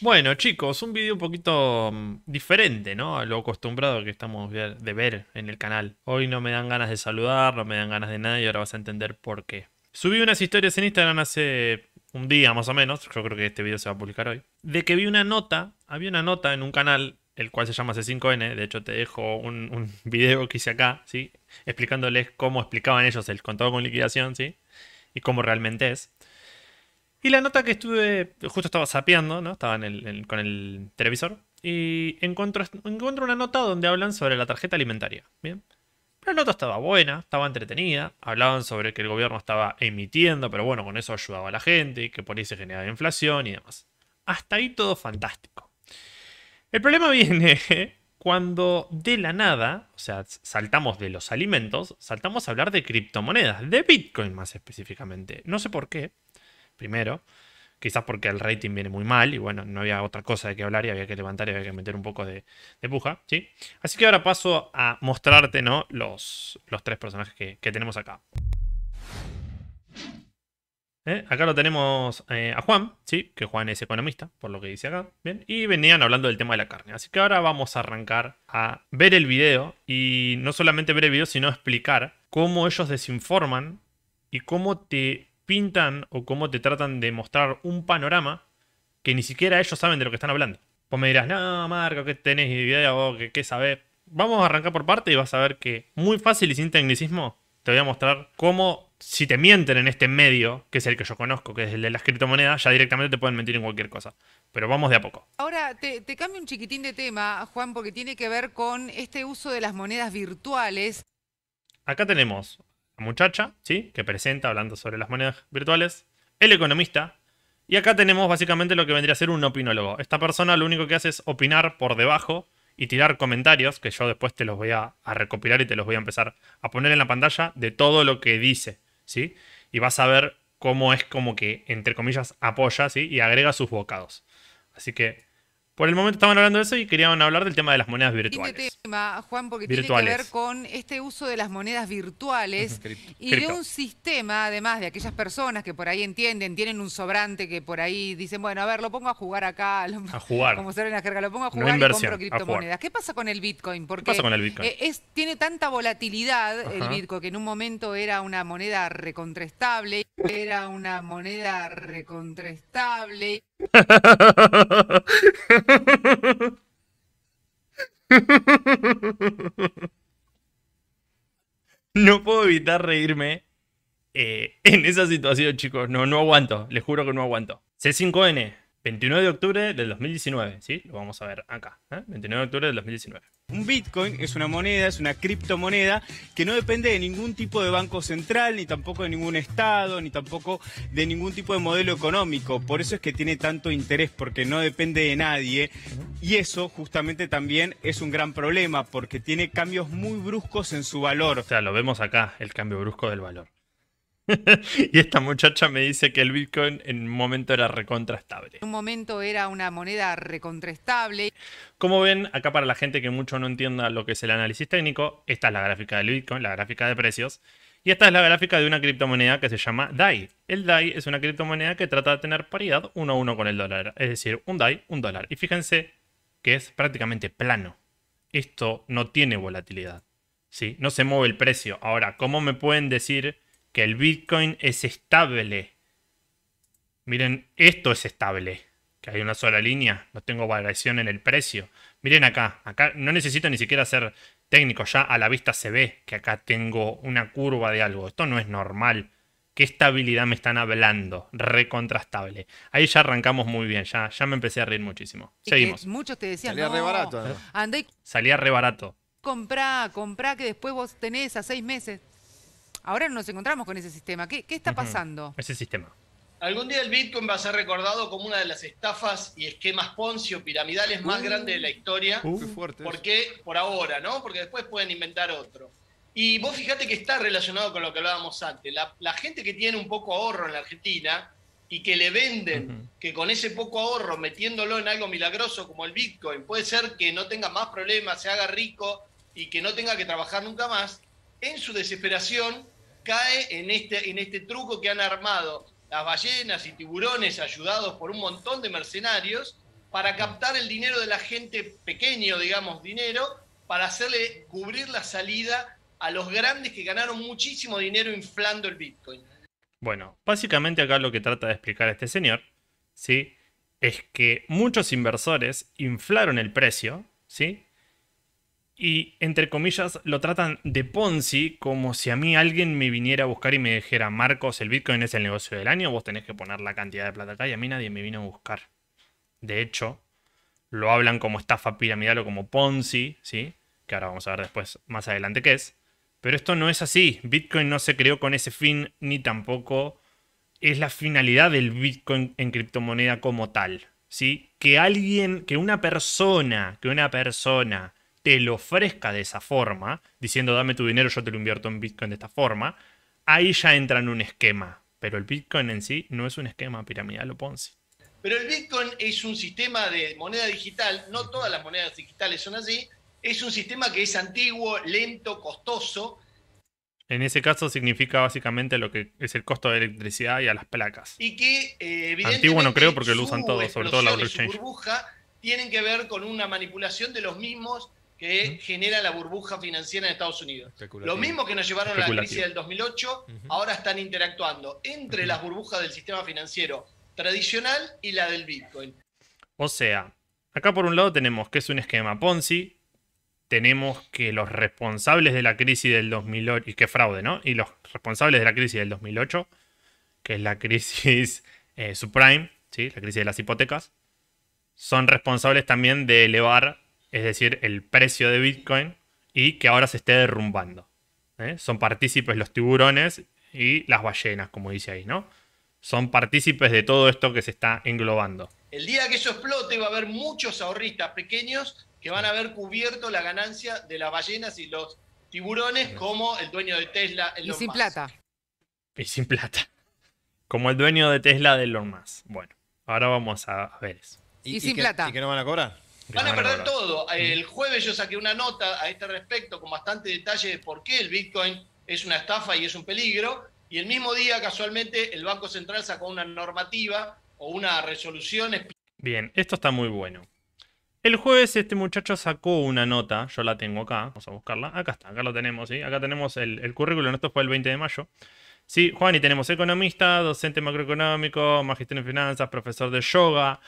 Bueno, chicos, un vídeo un poquito mm, diferente, ¿no? A lo acostumbrado que estamos de ver en el canal. Hoy no me dan ganas de saludar, no me dan ganas de nada y ahora vas a entender por qué. Subí unas historias en Instagram hace un día más o menos, yo creo que este video se va a publicar hoy, de que vi una nota, había una nota en un canal, el cual se llama C5N, de hecho te dejo un, un video que hice acá, ¿sí? Explicándoles cómo explicaban ellos el contado con liquidación, ¿sí? Y cómo realmente es. Y la nota que estuve, justo estaba sapeando, ¿no? Estaba con el televisor. Y encuentro, encuentro una nota donde hablan sobre la tarjeta alimentaria. Bien. La nota estaba buena, estaba entretenida. Hablaban sobre que el gobierno estaba emitiendo, pero bueno, con eso ayudaba a la gente y que por ahí se generaba inflación y demás. Hasta ahí todo fantástico. El problema viene cuando de la nada, o sea, saltamos de los alimentos, saltamos a hablar de criptomonedas, de Bitcoin más específicamente. No sé por qué, primero. Quizás porque el rating viene muy mal y bueno, no había otra cosa de que hablar y había que levantar y había que meter un poco de, puja, ¿sí? Así que ahora paso a mostrarte, ¿no? Los, los tres personajes que, tenemos acá. Eh, acá lo tenemos eh, a Juan, ¿sí? que Juan es economista, por lo que dice acá. ¿bien? Y venían hablando del tema de la carne. Así que ahora vamos a arrancar a ver el video y no solamente ver el video, sino explicar cómo ellos desinforman y cómo te pintan o cómo te tratan de mostrar un panorama que ni siquiera ellos saben de lo que están hablando. Vos me dirás, no, Marco, ¿qué tenés idea vos? ¿Qué, qué sabés? Vamos a arrancar por parte y vas a ver que muy fácil y sin tecnicismo te voy a mostrar cómo si te mienten en este medio, que es el que yo conozco, que es el de las criptomonedas, ya directamente te pueden mentir en cualquier cosa. Pero vamos de a poco. Ahora, te, te cambio un chiquitín de tema, Juan, porque tiene que ver con este uso de las monedas virtuales. Acá tenemos muchacha, ¿sí? Que presenta hablando sobre las monedas virtuales, el economista, y acá tenemos básicamente lo que vendría a ser un opinólogo. Esta persona lo único que hace es opinar por debajo y tirar comentarios, que yo después te los voy a, recopilar y te los voy a empezar a poner en la pantalla de todo lo que dice, ¿sí? Y vas a ver cómo es como que, entre comillas, apoya, ¿sí? Y agrega sus bocados. Así que por el momento estaban hablando de eso y querían hablar del tema de las monedas virtuales. Este tema, Juan, porque tiene que ver con este uso de las monedas virtuales y de un sistema, además de aquellas personas que por ahí entienden, tienen un sobrante que por ahí dicen, bueno, a ver, lo pongo a jugar acá, a jugar. como se en la jerga, lo pongo a jugar y compro criptomonedas. ¿Qué pasa con el Bitcoin? Porque ¿Qué pasa con el Bitcoin? Eh, es, tiene tanta volatilidad el Bitcoin que en un momento era una moneda recontrestable. Era una moneda recontrestable. No puedo evitar reírme eh, en esa situación, chicos. No, no aguanto. Les juro que no aguanto. C5N. 29 de octubre del 2019, ¿sí? Lo vamos a ver acá, 29 ¿eh? de octubre del 2019. Un Bitcoin es una moneda, es una criptomoneda que no depende de ningún tipo de banco central, ni tampoco de ningún estado, ni tampoco de ningún tipo de modelo económico. Por eso es que tiene tanto interés, porque no depende de nadie. Y eso justamente también es un gran problema, porque tiene cambios muy bruscos en su valor. O sea, lo vemos acá, el cambio brusco del valor. y esta muchacha me dice que el Bitcoin en un momento era recontrastable. En un momento era una moneda recontrastable. Como ven, acá para la gente que mucho no entienda lo que es el análisis técnico, esta es la gráfica del Bitcoin, la gráfica de precios. Y esta es la gráfica de una criptomoneda que se llama DAI. El DAI es una criptomoneda que trata de tener paridad uno a uno con el dólar. Es decir, un DAI, un dólar. Y fíjense que es prácticamente plano. Esto no tiene volatilidad. ¿sí? No se mueve el precio. Ahora, ¿cómo me pueden decir que el Bitcoin es estable. Miren, esto es estable. Que hay una sola línea, no tengo variación en el precio. Miren acá, acá no necesito ni siquiera ser técnico, ya a la vista se ve que acá tengo una curva de algo. Esto no es normal. ¿Qué estabilidad me están hablando? Recontrastable. Ahí ya arrancamos muy bien, ya, ya me empecé a reír muchísimo. Seguimos. Muchos te decían. Salía re barato. Salía re barato. Comprá, comprá, que después vos tenés a seis meses. Ahora nos encontramos con ese sistema. ¿Qué, está pasando? Ese sistema. Algún día el Bitcoin va a ser recordado como una de las estafas y esquemas poncio piramidales más uh. grandes de la historia. Muy uh. fuerte. fuerte. Porque, por ahora, ¿no? Porque después pueden inventar otro. Y vos fíjate que está relacionado con lo que hablábamos antes. La, gente que tiene un poco ahorro en la Argentina y que le venden que con ese poco ahorro, metiéndolo en algo milagroso como el Bitcoin, puede ser que no tenga más problemas, se haga rico y que no tenga que trabajar nunca más, en su desesperación cae en este, en este truco que han armado las ballenas y tiburones ayudados por un montón de mercenarios para captar el dinero de la gente pequeño, digamos, dinero, para hacerle cubrir la salida a los grandes que ganaron muchísimo dinero inflando el Bitcoin. Bueno, básicamente acá lo que trata de explicar este señor, ¿sí? Es que muchos inversores inflaron el precio, ¿sí? y, entre comillas, lo tratan de Ponzi como si a mí alguien me viniera a buscar y me dijera, Marcos, el Bitcoin es el negocio del año, vos tenés que poner la cantidad de plata acá y a mí nadie me vino a buscar. De hecho, lo hablan como estafa piramidal o como Ponzi, ¿sí? Que ahora vamos a ver después más adelante qué es. Pero esto no es así. Bitcoin no se creó con ese fin ni tampoco es la finalidad del Bitcoin en criptomoneda como tal, ¿sí? Que alguien, que una persona, que una persona te lo ofrezca de esa forma, diciendo dame tu dinero, yo te lo invierto en Bitcoin de esta forma, ahí ya entra en un esquema. Pero el Bitcoin en sí no es un esquema piramidal o Ponzi. Pero el Bitcoin es un sistema de moneda digital, no todas las monedas digitales son así, es un sistema que es antiguo, lento, costoso. En ese caso significa básicamente lo que es el costo de electricidad y a las placas. Y que eh, antiguo no creo porque lo usan todos, sobre todo la blockchain. burbuja tienen que ver con una manipulación de los mismos que genera la burbuja financiera en Estados Unidos. Lo mismo que nos llevaron a la crisis del 2008, ahora están interactuando entre las burbujas del sistema financiero tradicional y la del Bitcoin. O sea, acá por un lado tenemos que es un esquema Ponzi, tenemos que los responsables de la crisis del 2008, y que fraude, ¿no? Y los responsables de la crisis del 2008, que es la crisis eh, subprime, ¿sí? La crisis de las hipotecas, son responsables también de elevar es decir, el precio de Bitcoin, y que ahora se esté derrumbando. ¿eh? Son partícipes los tiburones y las ballenas, como dice ahí, ¿no? Son partícipes de todo esto que se está englobando. El día que eso explote va a haber muchos ahorristas pequeños que van a haber cubierto la ganancia de las ballenas y los tiburones como el dueño de Tesla. Elon y sin plata. Y sin plata. Como el dueño de Tesla de Elon Musk. Bueno, ahora vamos a ver eso. ¿Y, sin plata? ¿Y que no van a cobrar? Van a perder todo. El jueves yo saqué una nota a este respecto con bastante detalle de por qué el Bitcoin es una estafa y es un peligro. Y el mismo día, casualmente, el Banco Central sacó una normativa o una resolución. Bien, esto está muy bueno. El jueves este muchacho sacó una nota, yo la tengo acá, vamos a buscarla. Acá está, acá lo tenemos, Acá tenemos el, currículum, esto fue el 20 de mayo. Sí, Juan, y tenemos economista, docente macroeconómico, magíster en finanzas, profesor de yoga,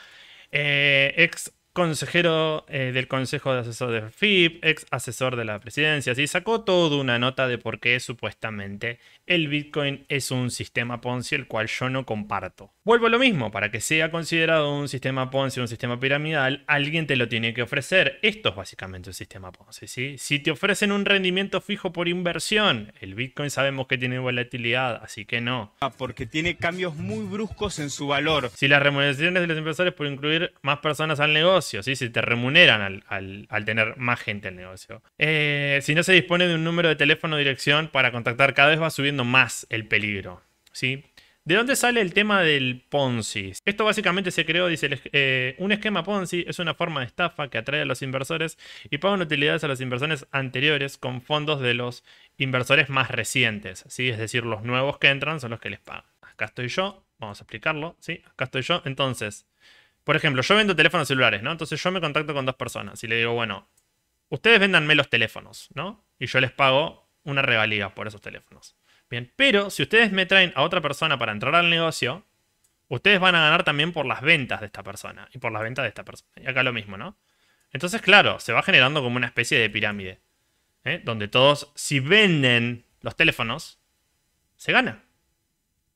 eh, ex consejero eh, del Consejo de Asesor de FIP, ex asesor de la presidencia, y sacó toda una nota de por qué supuestamente el Bitcoin es un sistema Ponzi el cual yo no comparto. Vuelvo a lo mismo, para que sea considerado un sistema Ponzi, un sistema piramidal, alguien te lo tiene que ofrecer. Esto es básicamente un sistema Ponzi, ¿sí? Si te ofrecen un rendimiento fijo por inversión, el Bitcoin sabemos que tiene volatilidad, así que no. Ah, porque tiene cambios muy bruscos en su valor. Si las remuneraciones de los inversores por incluir más personas al negocio, ¿sí? Si te remuneran al, tener más gente al negocio. Eh, si no se dispone de un número de teléfono o dirección para contactar, cada vez va subiendo más el peligro. ¿sí? ¿De dónde sale el tema del Ponzi? Esto básicamente se creó, dice, eh, un esquema Ponzi es una forma de estafa que atrae a los inversores y pagan utilidades a las inversiones anteriores con fondos de los inversores más recientes, ¿sí? Es decir, los nuevos que entran son los que les pagan. Acá estoy yo, vamos a explicarlo, ¿sí? Acá estoy yo, entonces, por ejemplo, yo vendo teléfonos celulares, ¿no? Entonces yo me contacto con dos personas y le digo, bueno, ustedes véndanme los teléfonos, ¿no? Y yo les pago una regalía por esos teléfonos. Bien, pero si ustedes me traen a otra persona para entrar al negocio, ustedes van a ganar también por las ventas de esta persona y por las ventas de esta persona. Y acá lo mismo, ¿no? Entonces, claro, se va generando como una especie de pirámide, ¿eh? donde todos, si venden los teléfonos, se gana.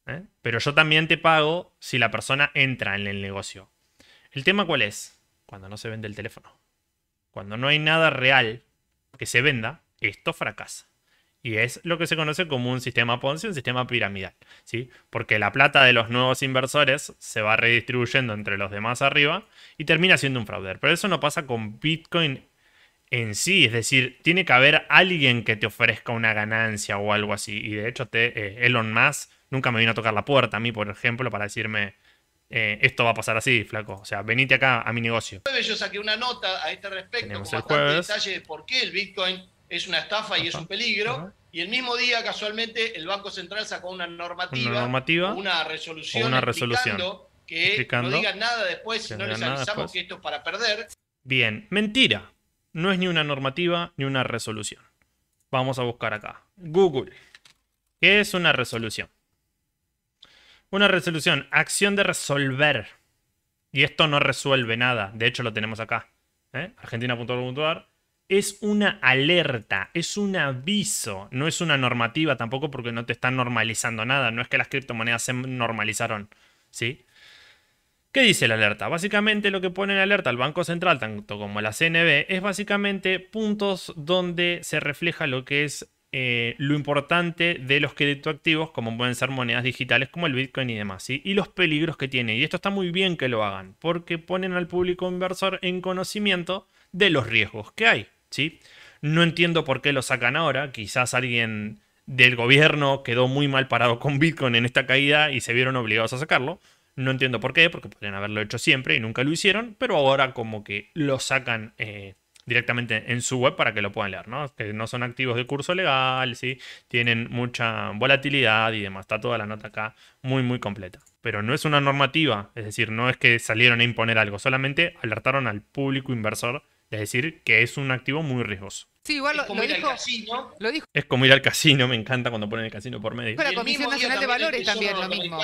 ¿eh? Pero yo también te pago si la persona entra en el negocio. ¿El tema cuál es? Cuando no se vende el teléfono. Cuando no hay nada real que se venda, esto fracasa. Y es lo que se conoce como un sistema Ponzi, un sistema piramidal, ¿sí? Porque la plata de los nuevos inversores se va redistribuyendo entre los demás arriba y termina siendo un fraude. Pero eso no pasa con Bitcoin en sí, es decir, tiene que haber alguien que te ofrezca una ganancia o algo así. Y de hecho, eh, Elon Musk nunca me vino a tocar la puerta a mí, por ejemplo, para decirme, eh, esto va a pasar así, flaco. O sea, venite acá a mi negocio. Yo saqué una nota a este respecto con detalle de por qué el Bitcoin es una estafa y es un peligro. Y el mismo día, casualmente, el Banco Central sacó una normativa, una, normativa, una resolución, una resolución que no digan nada después, si no les avisamos que esto es para perder. Bien, mentira. No es ni una normativa ni una resolución. Vamos a buscar acá. Google. ¿Qué es una resolución? Una resolución, acción de resolver. Y esto no resuelve nada. De hecho, lo tenemos acá. ¿eh? Argentina.org.ar es una alerta, es un aviso, no es una normativa tampoco porque no te están normalizando nada, no es que las criptomonedas se normalizaron, ¿sí? ¿Qué dice la alerta? Básicamente lo que pone en alerta al Banco Central, tanto como la CNB, es básicamente puntos donde se refleja lo que es eh, lo importante de los criptoactivos, como pueden ser monedas digitales como el Bitcoin y demás, y los peligros que tiene. Y esto está muy bien que lo hagan, porque ponen al público inversor en conocimiento de los riesgos que hay. ¿sí? No entiendo por qué lo sacan ahora. Quizás alguien del gobierno quedó muy mal parado con Bitcoin en esta caída y se vieron obligados a sacarlo. No entiendo por qué, porque podrían haberlo hecho siempre y nunca lo hicieron, pero ahora como que lo sacan eh, directamente en su web para que lo puedan leer, ¿no? Que no son activos de curso legal, ¿sí? Tienen mucha volatilidad y demás. Está toda la nota acá muy, muy completa. Pero no es una normativa, es decir, no es que salieron a imponer algo, solamente alertaron al público inversor es decir, que es un activo muy riesgoso. Sí, igual lo, dijo, Es como ir al casino, me encanta cuando ponen el casino por medio. Pero la Comisión Nacional de Valores también lo mismo.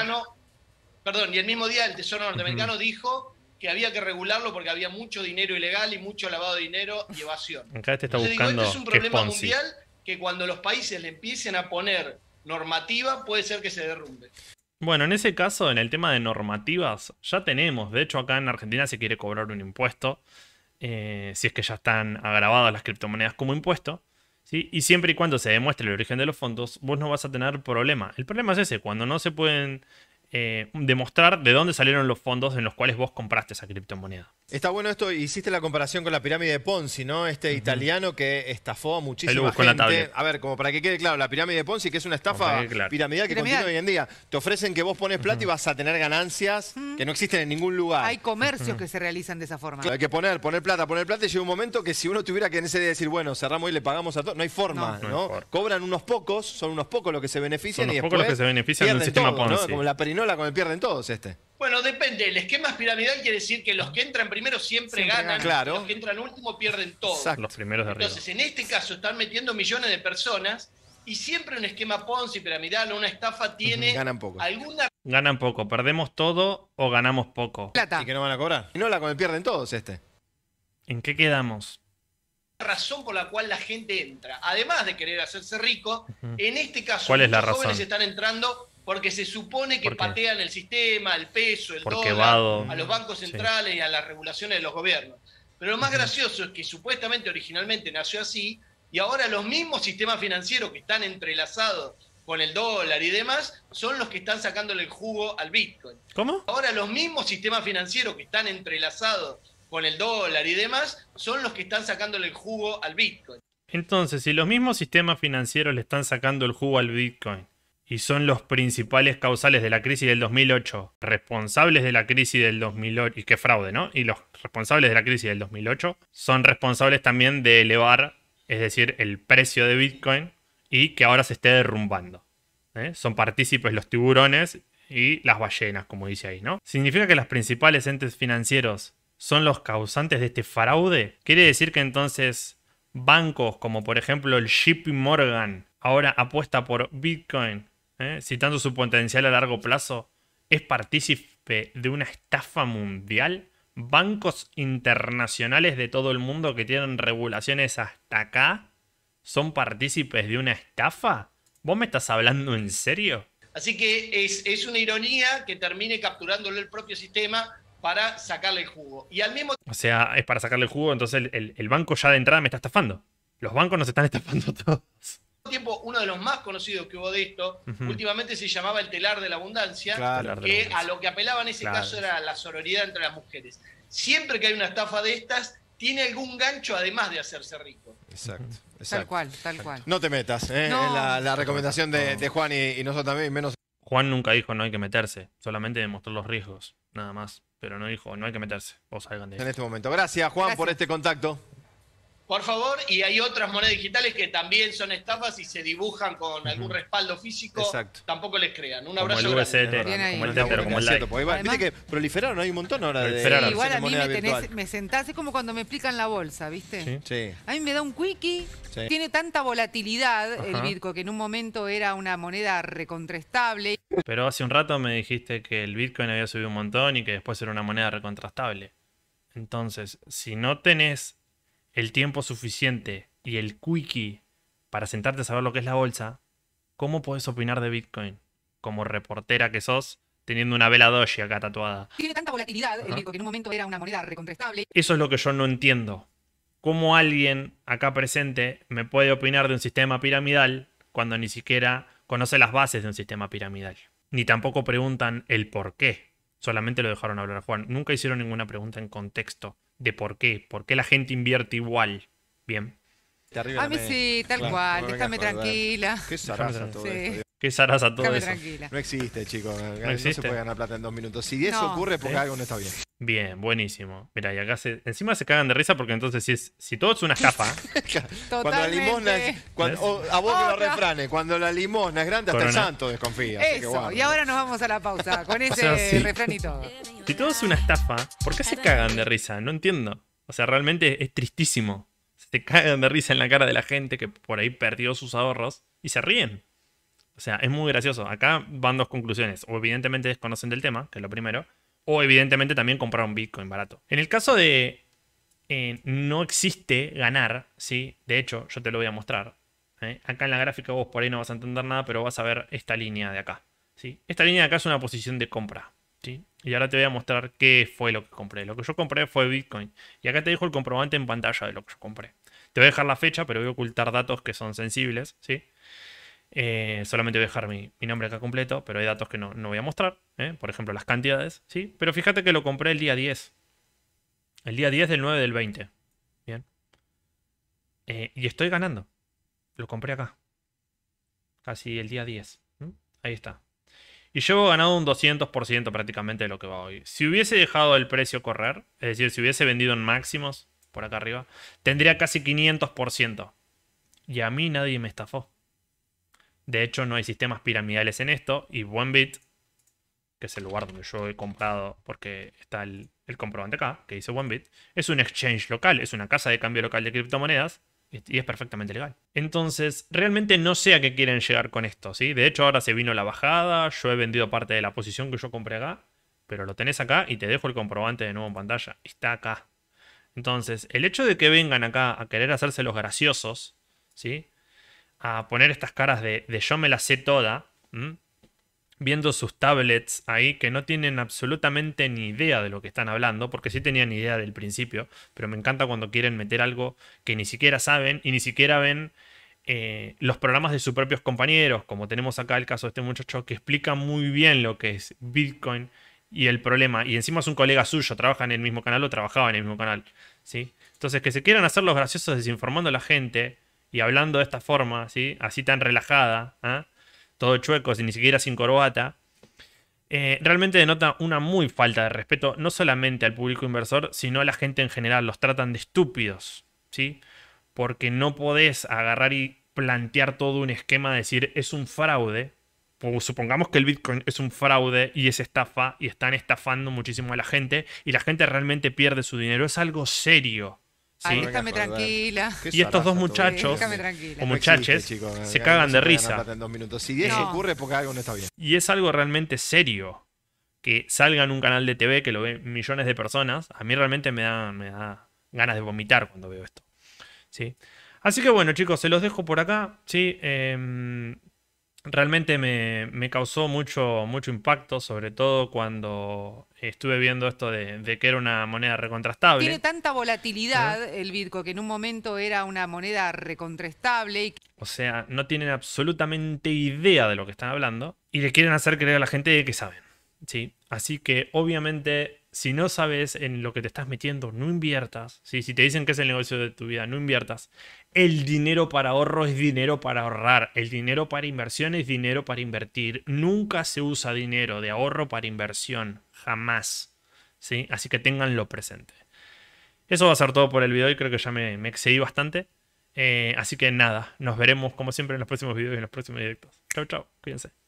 Perdón, y el mismo día el Tesoro Norteamericano dijo que había que regularlo porque había mucho dinero ilegal y mucho lavado de dinero y evasión. Acá te este está buscando este es un problema mundial que cuando los países le empiecen a poner normativa puede ser que se derrumbe. Bueno, en ese caso, en el tema de normativas, ya tenemos. De hecho, acá en Argentina se quiere cobrar un impuesto eh, si es que ya están agravadas las criptomonedas como impuesto. ¿sí? Y siempre y cuando se demuestre el origen de los fondos, vos no vas a tener problema. El problema es ese, cuando no se pueden eh, demostrar de dónde salieron los fondos en los cuales vos compraste esa criptomoneda. Está bueno esto, hiciste la comparación con la pirámide de Ponzi, ¿no? Este italiano que estafó a muchísima gente. La a ver, como para que quede claro, la pirámide de Ponzi, que es una estafa piramidal que continúa hoy en día. Te ofrecen que vos pones plata y vas a tener ganancias que no existen en ningún lugar. Hay comercios que se realizan de esa forma. Hay que poner, poner plata, poner plata y llega un momento que si uno tuviera que en ese día decir, bueno, cerramos y le pagamos a todos, no hay forma, ¿no? no, Cobran unos pocos, son unos pocos los que se benefician y después pocos los que se benefician del sistema Ponzi la que el pierden todos este. Bueno, depende. El esquema es piramidal quiere decir que los que entran primero siempre, ganan. Claro. Los que entran último pierden todos. Los primeros de Entonces, en este caso, están metiendo millones de personas y siempre un esquema Ponzi piramidal o una estafa tiene ganan poco. alguna ganan poco, perdemos todo o ganamos poco. Y que no van a cobrar. no la pierden todos este. ¿En qué quedamos? La razón por la cual la gente entra, además de querer hacerse rico, en este caso ¿Cuál es los jóvenes están entrando porque se supone que patean el sistema, el peso, el dólar, a... los bancos centrales y a las regulaciones de los gobiernos. Pero lo más gracioso es que supuestamente originalmente nació así y ahora los mismos sistemas financieros que están entrelazados con el dólar y demás son los que están sacándole el jugo al Bitcoin. ¿Cómo? Ahora los mismos sistemas financieros que están entrelazados con el dólar y demás son los que están sacándole el jugo al Bitcoin. Entonces, si los mismos sistemas financieros le están sacando el jugo al Bitcoin, y son los principales causales de la crisis del 2008, responsables de la crisis del 2008, y qué fraude, ¿no? Y los responsables de la crisis del 2008 son responsables también de elevar, es decir, el precio de Bitcoin y que ahora se esté derrumbando. ¿eh? Son partícipes los tiburones y las ballenas, como dice ahí, ¿no? ¿Significa que los principales entes financieros son los causantes de este fraude? ¿Quiere decir que entonces bancos como por ejemplo el JP Morgan ahora apuesta por Bitcoin ¿eh? citando su potencial a largo plazo, es partícipe de una estafa mundial. Bancos internacionales de todo el mundo que tienen regulaciones hasta acá son partícipes de una estafa. ¿Vos me estás hablando en serio? Así que es, una ironía que termine capturándole el propio sistema para sacarle el jugo. Y al mismo O sea, es para sacarle el jugo, entonces el banco ya de entrada me está estafando. Los bancos nos están estafando todos tiempo uno de los más conocidos que hubo de esto, últimamente se llamaba el telar de la abundancia, que a lo que apelaba en ese caso era la sororidad entre las mujeres. Siempre que hay una estafa de estas, tiene algún gancho además de hacerse rico. Exacto. Tal cual, tal cual. No te metas, eh, la, recomendación de, Juan y, nosotros también, menos. Juan nunca dijo no hay que meterse, solamente demostró los riesgos, nada más. Pero no dijo no hay que meterse, o salgan de En este momento. Gracias, Juan, por este contacto. Por favor, y hay otras monedas digitales que también son estafas y se dibujan con algún respaldo físico. Exacto. Tampoco les crean. Un abrazo. Como el VCT. como Tether, como el que proliferaron, hay un montón ahora de. igual a mí me, tenés, me, sentás, es como cuando me explican la bolsa, ¿viste? Sí. A mí me da un quickie. Tiene tanta volatilidad el Bitcoin, que en un momento era una moneda recontrastable. Pero hace un rato me dijiste que el Bitcoin había subido un montón y que después era una moneda recontrastable. Entonces, si no tenés el tiempo suficiente y el quickie para sentarte a saber lo que es la bolsa, ¿cómo puedes opinar de Bitcoin? Como reportera que sos, teniendo una vela doji acá tatuada. Tiene tanta volatilidad, el que en un momento era una moneda recontrestable. Eso es lo que yo no entiendo. ¿Cómo alguien acá presente me puede opinar de un sistema piramidal cuando ni siquiera conoce las bases de un sistema piramidal? Ni tampoco preguntan el por qué. Solamente lo dejaron hablar a Juan. Nunca hicieron ninguna pregunta en contexto de por qué, por qué la gente invierte igual. Bien. A mí sí, tal cual, déjame tranquila. Qué zaraza todo Qué zaraza todo Tranquila. No existe, chicos. No, se puede ganar plata en dos minutos. Si eso ocurre, porque ¿Eh? algo no está bien. Bien, buenísimo. Mira, y acá encima se cagan de risa porque entonces si, si todo es una estafa cuando la limosna es. Cuando, a vos que lo cuando la limosna es grande, hasta el santo desconfía. y ahora nos vamos a la pausa con ese si, todo. es una estafa, ¿por qué se cagan de risa? No entiendo. O sea, realmente es tristísimo. Se cagan de risa en la cara de la gente que por ahí perdió sus ahorros y se ríen. O sea, es muy gracioso. Acá van dos conclusiones. O evidentemente desconocen del tema, que es lo primero o evidentemente también comprar un Bitcoin barato. En el caso de eh, no existe ganar, ¿sí? De hecho, yo te lo voy a mostrar. ¿eh? Acá en la gráfica vos por ahí no vas a entender nada, pero vas a ver esta línea de acá. ¿sí? Esta línea de acá es una posición de compra. ¿sí? Y ahora te voy a mostrar qué fue lo que compré. Lo que yo compré fue Bitcoin. Y acá te dejo el comprobante en pantalla de lo que yo compré. Te voy a dejar la fecha, pero voy a ocultar datos que son sensibles. ¿sí? Eh, solamente voy a dejar mi, nombre acá completo, pero hay datos que no, voy a mostrar. ¿eh? Por ejemplo, las cantidades. ¿sí? Pero fíjate que lo compré el día 10. El día 10 del 9 del 20. Bien. Eh, y estoy ganando. Lo compré acá. Casi el día 10. Ahí está. Y yo he ganado un 200% prácticamente de lo que va hoy. Si hubiese dejado el precio correr, es decir, si hubiese vendido en máximos, por acá arriba, tendría casi 500%. Y a mí nadie me estafó. De hecho, no hay sistemas piramidales en esto. Y OneBit, que es el lugar donde yo he comprado, porque está el, comprobante acá, que dice OneBit, es un exchange local, es una casa de cambio local de criptomonedas y es perfectamente legal. Entonces, realmente no sé a qué quieren llegar con esto, ¿sí? De hecho, ahora se vino la bajada, yo he vendido parte de la posición que yo compré acá, pero lo tenés acá y te dejo el comprobante de nuevo en pantalla. Está acá. Entonces, el hecho de que vengan acá a querer hacerse los graciosos, ¿sí? a poner estas caras de, yo me la sé toda, viendo sus tablets ahí que no tienen absolutamente ni idea de lo que están hablando, porque sí tenían idea del principio, pero me encanta cuando quieren meter algo que ni siquiera saben y ni siquiera ven eh, los programas de sus propios compañeros, como tenemos acá el caso de este muchacho que explica muy bien lo que es Bitcoin y el problema, y encima es un colega suyo, trabaja en el mismo canal o trabajaba en el mismo canal, ¿sí? Entonces que se quieran hacer los graciosos desinformando a la gente, y hablando de esta forma, así, así tan relajada, ¿ah? todo chueco, sin ni siquiera sin corbata, eh, realmente denota una muy falta de respeto, no solamente al público inversor, sino a la gente en general. Los tratan de estúpidos, ¿sí? Porque no podés agarrar y plantear todo un esquema de decir es un fraude. supongamos que el Bitcoin es un fraude y es estafa y están estafando muchísimo a la gente y la gente realmente pierde su dinero. Es algo serio. ¿Sí? tranquila. Y estos dos muchachos o muchaches se eh, cagan de risa. Si ocurre porque algo no está bien. Y es algo realmente serio que salga en un canal de TV que lo ven millones de personas. A mí realmente me da, da ganas de vomitar cuando veo esto. ¿Sí? Así que bueno, chicos, se los dejo por acá. ¿sí? Em, realmente me, me, causó mucho, mucho impacto, sobre todo cuando estuve viendo esto de, que era una moneda recontrastable. Tiene tanta volatilidad el Bitcoin que en un momento era una moneda recontrastable. O sea, no tienen absolutamente idea de lo que están hablando y le quieren hacer creer a la gente que saben. Sí, así que obviamente si no sabes en lo que te estás metiendo, no inviertas. Si te dicen que es el negocio de tu vida, no inviertas. El dinero para ahorro es dinero para ahorrar. El dinero para inversión es dinero para invertir. Nunca se usa dinero de ahorro para inversión. Jamás. Así que tenganlo presente. Eso va a ser todo por el video y creo que ya me, excedí bastante. Eh, así que nada, nos veremos como siempre en los próximos videos y en los próximos directos. Chao, chau, cuídense.